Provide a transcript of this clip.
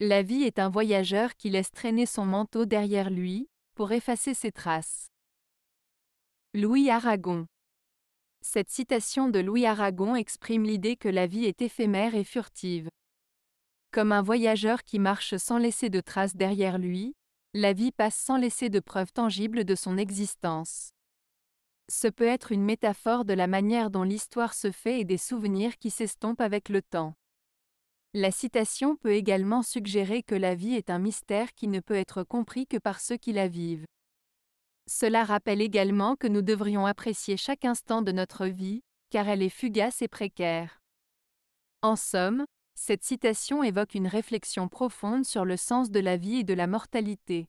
La vie est un voyageur qui laisse traîner son manteau derrière lui, pour effacer ses traces. Louis Aragon Cette citation de Louis Aragon exprime l'idée que la vie est éphémère et furtive. Comme un voyageur qui marche sans laisser de traces derrière lui, la vie passe sans laisser de preuves tangibles de son existence. Ce peut être une métaphore de la manière dont l'histoire se fait et des souvenirs qui s'estompent avec le temps. La citation peut également suggérer que la vie est un mystère qui ne peut être compris que par ceux qui la vivent. Cela rappelle également que nous devrions apprécier chaque instant de notre vie, car elle est fugace et précaire. En somme, cette citation évoque une réflexion profonde sur le sens de la vie et de la mortalité.